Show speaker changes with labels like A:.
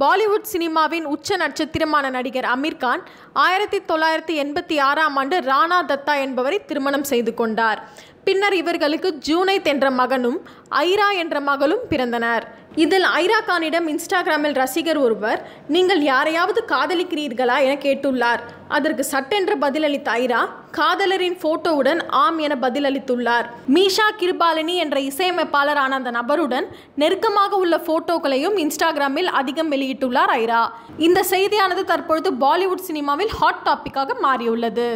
A: பாலிவுட் சினிமாவின் உச்ச நட்சத்திரமான நடிகர் அமீர்கான் ஆயிரத்தி தொள்ளாயிரத்தி எண்பத்தி ஆறாம் ஆண்டு ராணா தத்தா என்பவரை திருமணம் செய்து கொண்டார் பின்னர் இவர்களுக்கு ஜூனைத் என்ற மகனும் ஐரா என்ற மகளும் பிறந்தனர் இதில் ஐரா கானிடம் இன்ஸ்டாகிராமில் ரசிகர் ஒருவர் நீங்கள் யாரையாவது காதலிக்கிறீர்களா என கேட்டுள்ளார் அதற்கு சட்டென்று பதிலளித்த ஐரா காதலரின் போட்டோவுடன் ஆம் என பதிலளித்துள்ளார் மீஷா கிருபாலினி என்ற இசையமைப்பாளரான அந்த நபருடன் நெருக்கமாக உள்ள போட்டோக்களையும் இன்ஸ்டாகிராமில் அதிகம் வெளியிட்டுள்ளார் ஐரா இந்த செய்தியானது தற்பொழுது பாலிவுட் சினிமாவில் ஹாட் டாபிக்காக மாறியுள்ளது